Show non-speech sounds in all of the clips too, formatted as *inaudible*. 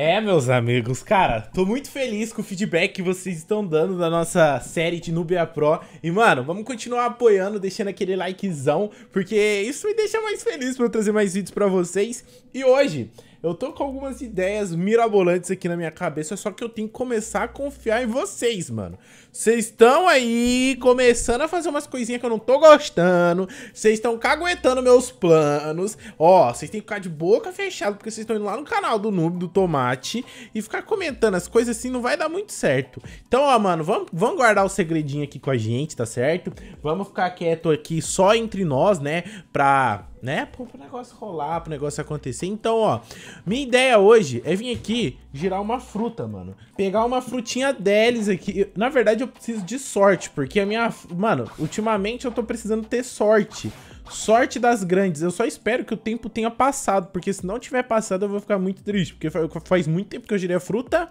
É, meus amigos, cara, tô muito feliz com o feedback que vocês estão dando da nossa série de Nubia Pro. E, mano, vamos continuar apoiando, deixando aquele likezão, porque isso me deixa mais feliz pra eu trazer mais vídeos pra vocês. E hoje, eu tô com algumas ideias mirabolantes aqui na minha cabeça, só que eu tenho que começar a confiar em vocês, mano. Vocês estão aí começando a fazer umas coisinhas que eu não tô gostando. Vocês estão caguetando meus planos. Ó, vocês têm que ficar de boca fechada, porque vocês estão indo lá no canal do Noob, do Tomate, e ficar comentando as coisas assim não vai dar muito certo. Então, ó, mano, vamos, vamos guardar o segredinho aqui com a gente, tá certo? Vamos ficar quieto aqui só entre nós, né? Pra né? Pô, pro negócio rolar, pro negócio acontecer. Então, ó, minha ideia hoje é vir aqui girar uma fruta, mano. Pegar uma frutinha deles aqui. Na verdade, eu eu preciso de sorte, porque a minha... Mano, ultimamente eu tô precisando ter sorte. Sorte das grandes. Eu só espero que o tempo tenha passado, porque se não tiver passado eu vou ficar muito triste, porque faz muito tempo que eu girei a fruta...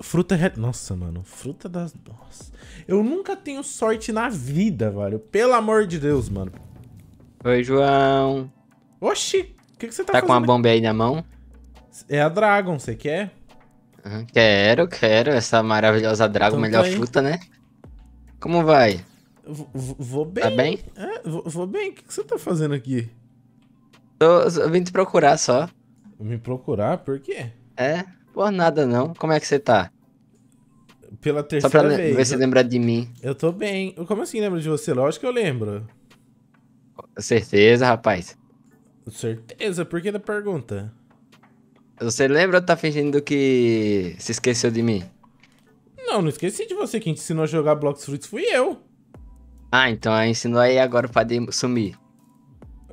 Fruta... Re... Nossa, mano. Fruta das... Nossa. Eu nunca tenho sorte na vida, velho. Pelo amor de Deus, mano. Oi, João. Oxi. O que, que, você tá, tá fazendo? Tá com uma bomba aí na mão? É a Dragon, você quer? Quero, quero. Essa maravilhosa drago, então melhor tá fruta, né? Como vai? V vou tá bem. Tá bem? É, vou, bem. O que, você tá fazendo aqui? Tô, eu vim te procurar só. Me procurar? Por quê? É, por nada não. Como é que você tá? Pela terceira vez. só pra vez. ver se lembra de mim. Eu tô bem. Como assim lembro de você? Lógico que eu lembro. Certeza, rapaz. Certeza? Por que da pergunta? Você lembra ou tá fingindo que se esqueceu de mim? Não, não esqueci de você. Quem te ensinou a jogar Blocks Fruits fui eu. Ah, então aí ensinou aí agora pra de sumir.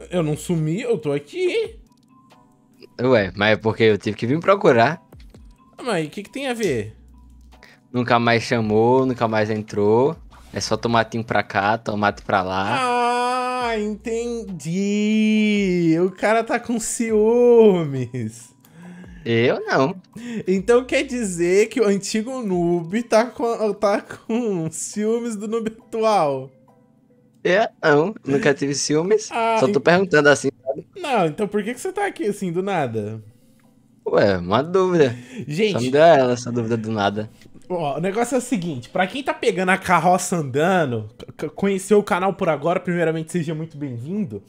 Eu não sumi, eu tô aqui. Ué, mas é porque eu tive que vir procurar. Ah, mas o que, que tem a ver? Nunca mais chamou, nunca mais entrou. É só tomatinho pra cá, tomate pra lá. Ah, entendi. O cara tá com ciúmes. Eu não. Então quer dizer que o antigo noob tá com, tá com ciúmes do noob atual. Eu não, nunca tive ciúmes. *laughs* Ah, Só tô ent... perguntando assim, Não, então por que, que você tá aqui assim, do nada? Ué, uma dúvida. Gente. Só me deu ela essa dúvida do nada. Ó, o negócio é o seguinte, para quem tá pegando a carroça andando, conheceu o canal por agora, primeiramente seja muito bem-vindo.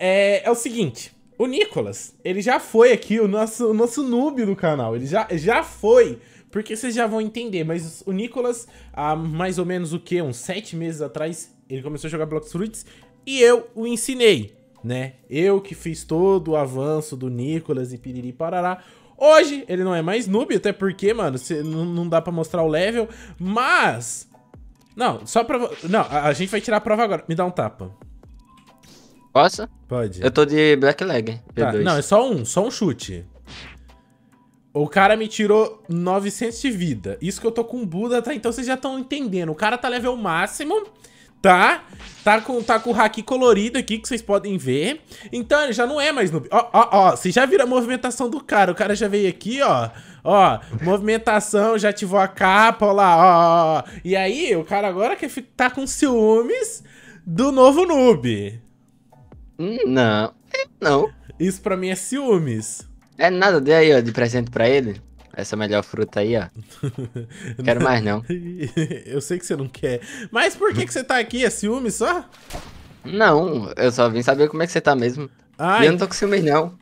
É, é o seguinte, o Nicolas, ele já foi aqui, o nosso, o nosso noob do canal, ele já, já foi, porque vocês já vão entender, mas o Nicolas, há mais ou menos o que, uns sete meses atrás, ele começou a jogar Blox Fruits e eu o ensinei, né? Eu que fiz todo o avanço do Nicolas e piriri parará, Hoje ele não é mais noob, até porque, mano, cê, não dá pra mostrar o level, mas... Não, só pra... Não, a, a gente vai tirar a prova agora. Me dá um tapa. Posso? Pode. Eu tô de Black Leg. Tá. Não, é só um, só um chute. O cara me tirou 900 de vida. Isso que eu tô com o Buda, tá? Então vocês já estão entendendo. O cara tá level máximo, tá? Tá com, tá com o haki colorido aqui, que vocês podem ver. Então ele já não é mais noob. Ó, ó, ó. Vocês já viram a movimentação do cara. O cara já veio aqui, ó. Ó, movimentação, já ativou a capa, ó lá, ó, ó. E aí, o cara agora quer ficar tá com ciúmes do novo noob. Não, é não. Isso pra mim é ciúmes. É nada, dê aí, ó, de presente pra ele. Essa melhor fruta aí, ó. *laughs* Quero mais, não. *laughs* eu sei que você não quer. Mas por que, que você tá aqui? É ciúme só? Não, eu só vim saber como é que você tá mesmo. E eu não tô com ciúmes, não.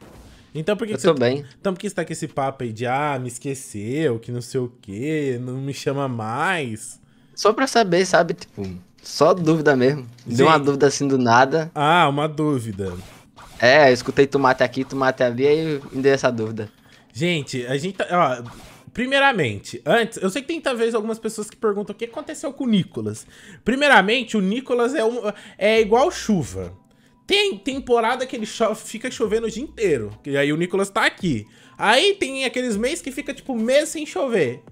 Então por que, eu que tô você... bem. Então por que você tá com esse papo aí de, ah, me esqueceu, que não sei o quê, não me chama mais? Só pra saber, sabe, tipo... Só dúvida mesmo. Sim. Deu uma dúvida assim do nada. Ah, uma dúvida. É, eu escutei tomate aqui, tomate ali, aí me deu essa dúvida. Gente, a gente tá. Ó, Primeiramente, antes, eu sei que tem talvez algumas pessoas que perguntam o que aconteceu com o Nicolas. Primeiramente, o Nicolas é, um, é igual chuva. Tem temporada que ele fica chovendo o dia inteiro, e aí o Nicolas tá aqui. Aí tem aqueles meses que fica, tipo, mês sem chover.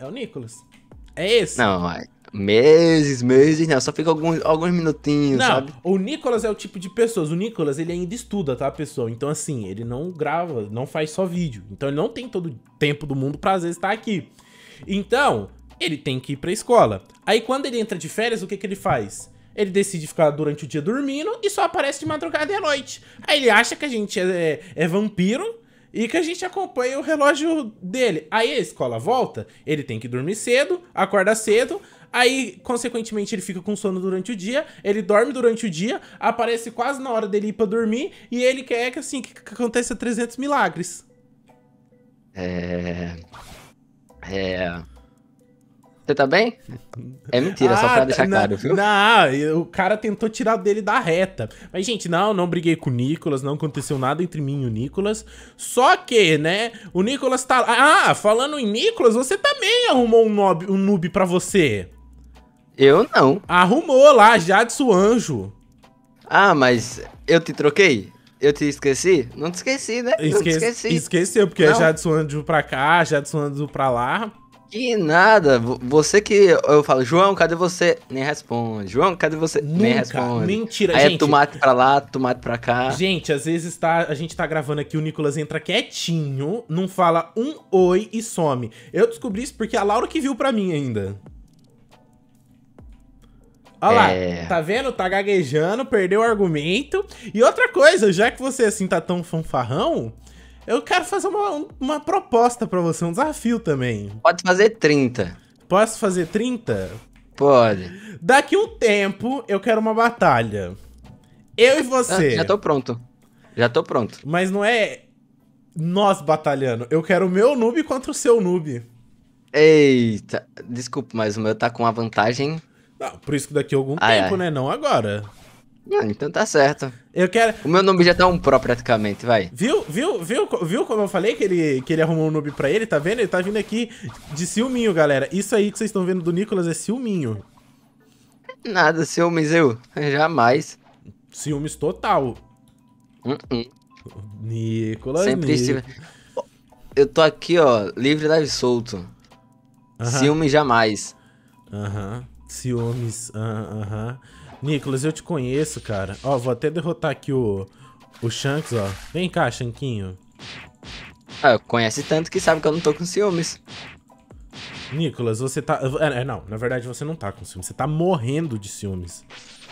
É o Nicolas. É esse. Não, mas é meses, meses, não. Né? Só fica alguns, alguns minutinhos, não, sabe? O Nicolas é o tipo de pessoas. O Nicolas, ele ainda estuda, tá, pessoal? Então, assim, ele não grava, não faz só vídeo. Então, ele não tem todo o tempo do mundo pra, às vezes, estar tá aqui. Então, ele tem que ir pra escola. Aí, quando ele entra de férias, o que, que ele faz? ele decide ficar durante o dia dormindo e só aparece de madrugada e à noite. Aí ele acha que a gente é, é, é vampiro e que a gente acompanha o relógio dele. Aí a escola volta, ele tem que dormir cedo, acorda cedo, Aí, consequentemente, ele fica com sono durante o dia, ele dorme durante o dia, aparece quase na hora dele ir pra dormir, e ele quer que, assim, que aconteça 300 milagres. É... É... Você tá bem? É mentira, ah, só pra ah, deixar claro, viu? Não, o cara tentou tirar dele da reta. Mas, gente, não, não briguei com o Nicolas, não aconteceu nada entre mim e o Nicolas. Só que, né, o Nicolas tá... Ah, falando em Nicolas, você também arrumou um noob, um noob pra você. Eu não. Arrumou lá, Jadson Anjo. Ah, mas eu te troquei? Eu te esqueci? Não te esqueci, né? Esqueci, não te esqueci. Esqueceu, porque não. é Jadson Anjo pra cá, Jadson Anjo pra lá. Que nada, você que eu falo, João, cadê você? Nem responde. João, cadê você? Nunca. Nem responde. Mentira, Aí é gente. é tomate pra lá, tomate pra cá. Gente, às vezes tá, a gente tá gravando aqui, o Nicolas entra quietinho, não fala um oi e some. Eu descobri isso porque a Laura que viu pra mim ainda. Olha lá, é. tá vendo? Tá gaguejando, perdeu o argumento. E outra coisa, já que você assim tá tão fanfarrão, eu quero fazer uma, uma proposta para você, um desafio também. Pode fazer 30. Posso fazer 30? Pode. Daqui um tempo eu quero uma batalha. Eu e você. Ah, já tô pronto. Já tô pronto. Mas não é nós batalhando. Eu quero o meu noob contra o seu noob. Eita, desculpa, mas o meu tá com uma vantagem ah, por isso que daqui a algum ai, tempo, ai. né? Não agora. Não, ah, então tá certo. Eu quero. O meu nome já tá um pró praticamente, vai. Viu, viu, viu, viu como eu falei que ele, que ele arrumou um noob pra ele, tá vendo? Ele tá vindo aqui de ciúminho, galera. Isso aí que vocês estão vendo do Nicolas é ciúminho. Nada, ciúmes eu. Jamais. Ciúmes total. Uh -uh. Nicolas. Sempre Estive... Eu tô aqui, ó, livre, leve e solto. Uh -huh. Ciúmes jamais. Aham. -huh. Ciúmes, aham. Uh, -huh. Nicolas, eu te conheço, cara. Ó, vou até derrotar aqui o, o Shanks, ó. Vem cá, Shankinho. Ah, conhece tanto que sabe que eu não tô com ciúmes. Nicolas, você tá... É, é, não, na verdade você não tá com ciúmes. Você tá morrendo de ciúmes.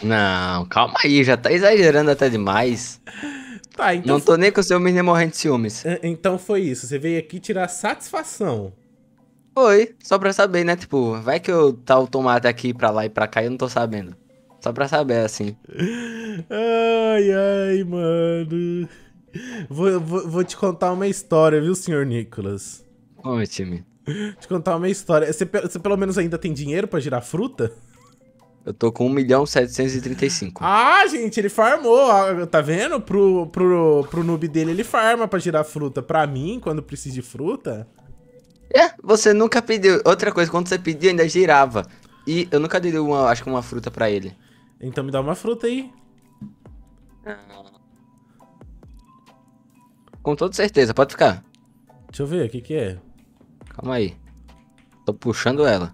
Não, calma aí. Já tá exagerando até demais. Tá, então... Não tô nem com ciúmes nem morrendo de ciúmes. É, então foi isso. Você veio aqui tirar satisfação. Foi, só pra saber, né? Tipo, vai que eu tá o tomate aqui pra lá e pra cá e eu não tô sabendo. Só pra saber, assim. Ai, ai, mano. Vou, vou, vou te contar uma história, viu, senhor Nicolas? Oi, time. Te contar uma história. Você, você pelo menos ainda tem dinheiro pra girar fruta? Eu tô com 1 milhão 735. Ah, gente, ele farmou. Ah, tá vendo? Pro, pro, pro noob dele, ele farma pra girar fruta. Pra mim, quando preciso de fruta, é, você nunca pediu. Outra coisa, quando você pediu, ainda girava. E eu nunca dei uma, acho que uma fruta pra ele. Então me dá uma fruta aí. Com toda certeza, pode ficar. Deixa eu ver, o que que é? Calma aí. Tô puxando ela.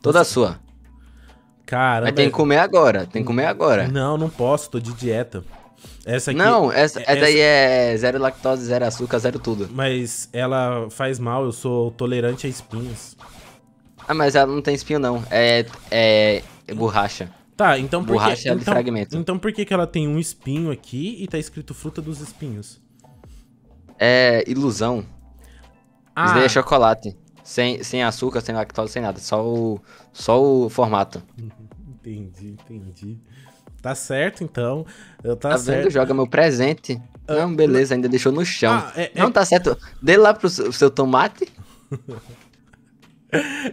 Toda sua. Caramba. Mas tem que é comer agora, tem que comer agora. Não, não posso, tô de dieta. Essa aqui. Não, é- essa, essa, daí é zero lactose, zero açúcar, zero tudo. Mas ela faz mal, eu sou tolerante a espinhos. Ah, mas ela não tem espinho, não. É. É. é borracha. Tá, então por borracha que. É de então, fragmento. Então por que, que ela tem um espinho aqui e tá escrito fruta dos espinhos? É. ilusão. Ah. Isso daí é chocolate. Sem, sem açúcar, sem lactose, sem nada. Só o. Só o formato. Uhum. Entendi, entendi. Tá certo, então. Eu tá, tá certo. vendo? Joga meu presente. Ah, não, beleza, ainda deixou no chão. Ah, é, não, é... tá certo. Dê lá pro seu, seu tomate. *laughs*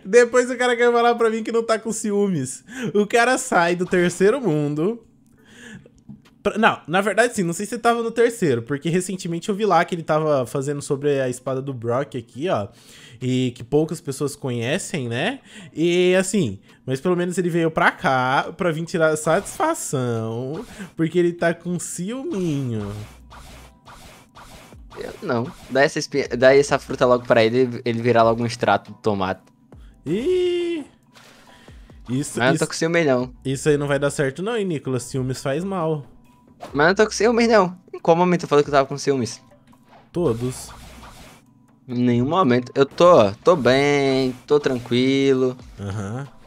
Depois o cara quer falar pra mim que não tá com ciúmes. O cara sai do terceiro mundo não, na verdade sim, não sei se você tava no terceiro, porque recentemente eu vi lá que ele tava fazendo sobre a espada do Brock aqui, ó. E que poucas pessoas conhecem, né? E assim, mas pelo menos ele veio pra cá pra vir tirar satisfação, porque ele tá com ciúminho. Eu não. Dá essa, espinha, dá essa fruta logo pra ele, ele virar logo um extrato de tomate. Ih! Isso, Mas isso, eu não tô com ciúme, não. Isso aí não vai dar certo, não, hein, Nicolas? Ciúmes faz mal. Mas eu não tô com ciúmes, não. Em qual momento eu falei que eu tava com ciúmes? Todos. Em nenhum momento. Eu tô, tô bem, tô tranquilo. Aham. Uhum.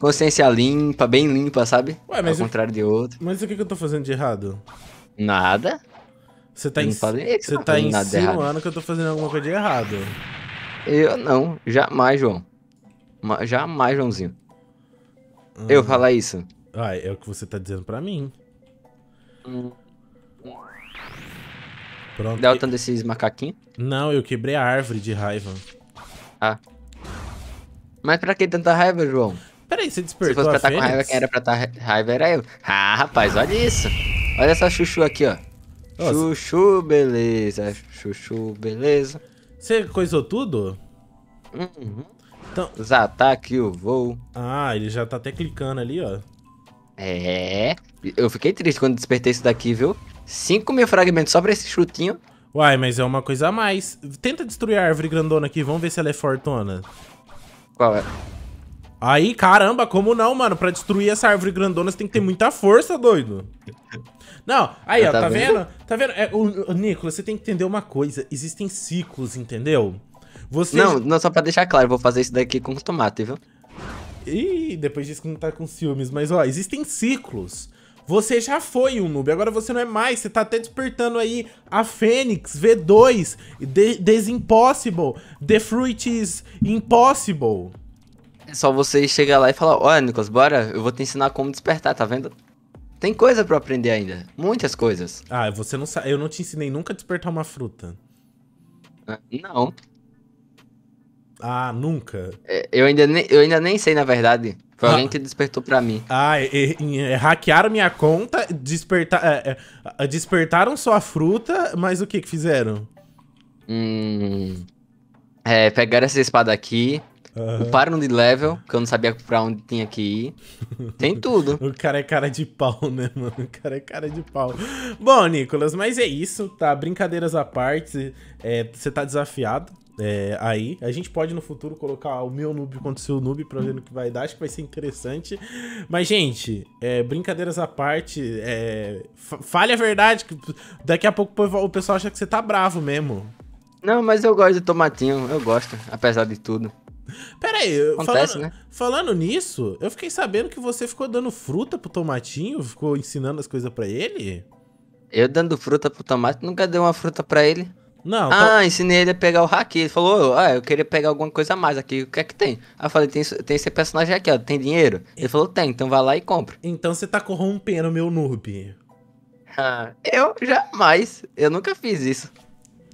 Consciência limpa, bem limpa, sabe? Ué, mas Ao contrário de outro. Mas o que, que eu tô fazendo de errado? Nada. Você tá, não falei, você tá insinuando que eu tô fazendo alguma coisa de errado. Eu não, jamais, João. Jamais, Joãozinho. Eu hum. falar isso. Ah, é o que você tá dizendo pra mim. Pronto. Delta e... desses macaquinhos? Não, eu quebrei a árvore de raiva. Ah. Mas pra que tanta raiva, João? Peraí, você despertou Se fosse pra estar tá com raiva, quem era pra estar tá raiva era eu. Ah, rapaz, olha isso. Olha essa chuchu aqui, ó. Nossa. Chuchu, beleza. Chuchu, beleza. Você coisou tudo? Uhum. Então... Os ataques, o voo. Ah, ele já tá até clicando ali, ó. É. Eu fiquei triste quando despertei isso daqui, viu? 5 mil fragmentos só pra esse chutinho. Uai, mas é uma coisa a mais. Tenta destruir a árvore grandona aqui, vamos ver se ela é fortona. Qual é? Aí, caramba, como não, mano? Pra destruir essa árvore grandona, você tem que ter muita força, doido. Não, aí, ó, tá, tá vendo? vendo? Tá vendo? É, o, o, Nicolas, você tem que entender uma coisa. Existem ciclos, entendeu? Você... Não, não, só pra deixar claro, vou fazer isso daqui com tomate, viu? E depois disse que não tá com ciúmes. Mas, ó, existem ciclos. Você já foi um noob, agora você não é mais. Você tá até despertando aí a Fênix, V2, The, Des Impossible, The Fruit is Impossible. É só você chegar lá e falar, ó, Nicolas, bora, eu vou te ensinar como despertar, tá vendo? Tem coisa para aprender ainda, muitas coisas. Ah, você não sabe, eu não te ensinei nunca a despertar uma fruta. Ah, não. Ah, nunca. É, eu, ainda nem, eu ainda nem sei, na verdade. Foi ah. alguém que despertou para mim. Ah, e, e, e, é, hackearam minha conta, desperta, é, é, despertaram sua fruta, mas o que que fizeram? Hum, é, pegaram essa espada aqui, Uhum. Uparam de level, que eu não sabia pra onde tinha que ir. Tem *laughs* tudo. o cara é cara de pau, né, mano? O cara é cara de pau. Bom, Nicolas, mas é isso, tá? Brincadeiras à parte, é, você é, tá desafiado. É, aí, a gente pode no futuro colocar o meu noob contra o seu noob pra ver no que vai dar, acho que vai ser interessante. Mas, gente, é, brincadeiras à parte, é, fale a verdade, que daqui a pouco o pessoal acha que você tá bravo mesmo. Não, mas eu gosto de tomatinho, eu gosto, apesar de tudo. Pera aí, Acontece, falando, né? falando nisso, eu fiquei sabendo que você ficou dando fruta pro tomatinho, ficou ensinando as coisas para ele? Eu dando fruta pro tomate, nunca dei uma fruta para ele. Não. Ah, tá... ensinei ele a pegar o haki. Ele falou, ah, eu queria pegar alguma coisa a mais aqui. O que é que tem? Aí eu falei, tem, tem esse personagem aqui, ó. Tem dinheiro? Ele falou, tem, então vai lá e compra. Então você tá corrompendo meu noob. Ah, eu jamais. Eu nunca fiz isso.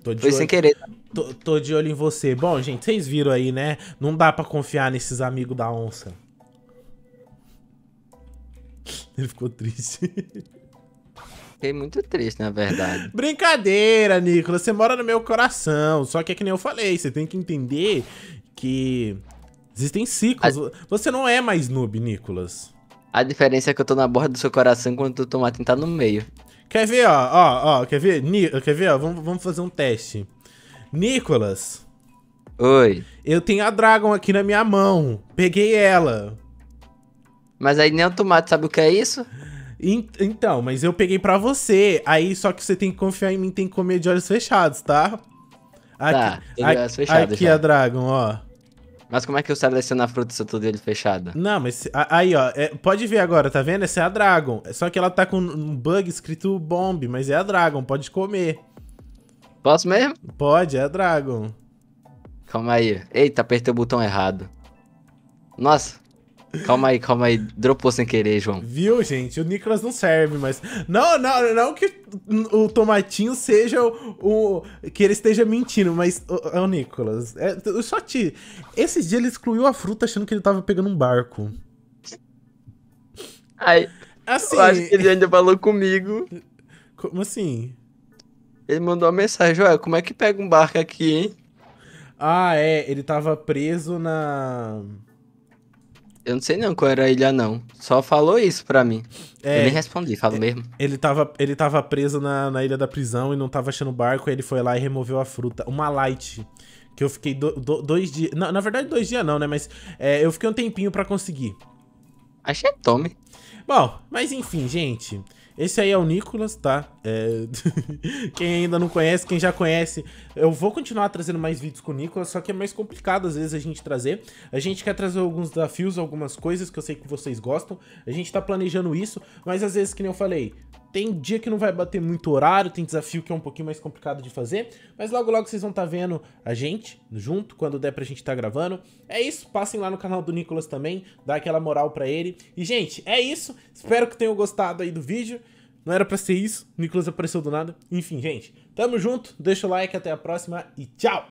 Tô de Foi olho. sem querer. Tô, tô, de olho em você. Bom, gente, vocês viram aí, né? Não dá pra confiar nesses amigos da onça. *laughs* Ele ficou triste. *laughs* fiquei muito triste, na verdade. *laughs* Brincadeira, Nicolas. Você mora no meu coração. Só que é que nem eu falei, você tem que entender que existem ciclos. A... Você não é mais noob, Nicolas. A diferença é que eu tô na borda do seu coração enquanto o tomate tá no meio. Quer ver, ó, ó, ó, quer ver? Ni quer ver, ó? Vamos, vamos fazer um teste. Nicolas. Oi. Eu tenho a Dragon aqui na minha mão. Peguei ela. Mas aí nem o tomate sabe o que é isso? Então, mas eu peguei pra você. Aí, só que você tem que confiar em mim, tem que comer de olhos fechados, tá? tá aqui, tá, olhos fechados. Aqui já. a é Dragon, ó. Mas como é que eu seleciono a fruta se eu tô de olho fechado? Não, mas aí, ó. É, pode ver agora, tá vendo? Essa é a Dragon. Só que ela tá com um bug escrito bomb, mas é a Dragon, pode comer. Posso mesmo? Pode, é a Dragon. Calma aí. Eita, apertei o botão errado. Nossa. Calma aí, calma aí. Dropou sem querer, João. Viu, gente? O Nicolas não serve, mas. Não, não, não que o Tomatinho seja o. que ele esteja mentindo, mas. É o, Nicolas. É, eu só te. esses dias ele excluiu a fruta achando que ele tava pegando um barco. Ai. Assim. Eu acho que ele ainda falou comigo. Como assim? Ele mandou uma mensagem, olha, como é que pega um barco aqui, hein? Ah, é, ele tava preso na. Eu não sei nem qual era a ilha, não. Só falou isso pra mim. É, eu nem respondi, falo é, mesmo. Ele tava, ele tava preso na, na ilha da prisão e não tava achando barco, aí ele foi lá e removeu a fruta. Uma light. Que eu fiquei do, do, dois dias. Na, na, verdade, dois dias não, né? Mas é, eu fiquei um tempinho pra conseguir. Achei é tome. Bom, mas enfim, gente. Esse aí é o Nicolas, tá? É... *laughs* quem ainda não conhece, quem já conhece, eu vou continuar trazendo mais vídeos com o Nicolas, só que é mais complicado às vezes a gente trazer. A gente quer trazer alguns desafios, algumas coisas que eu sei que vocês gostam. A gente tá planejando isso, mas às vezes, que nem eu falei, tem dia que não vai bater muito horário, tem desafio que é um pouquinho mais complicado de fazer, mas logo logo vocês vão estar tá vendo a gente junto, quando der pra gente estar tá gravando. É isso, passem lá no canal do Nicolas também, dá aquela moral pra ele. E, gente, é isso. Espero que tenham gostado aí do vídeo. Não era pra ser isso, o Nicolas apareceu do nada. Enfim, gente, tamo junto, deixa o like, até a próxima e tchau!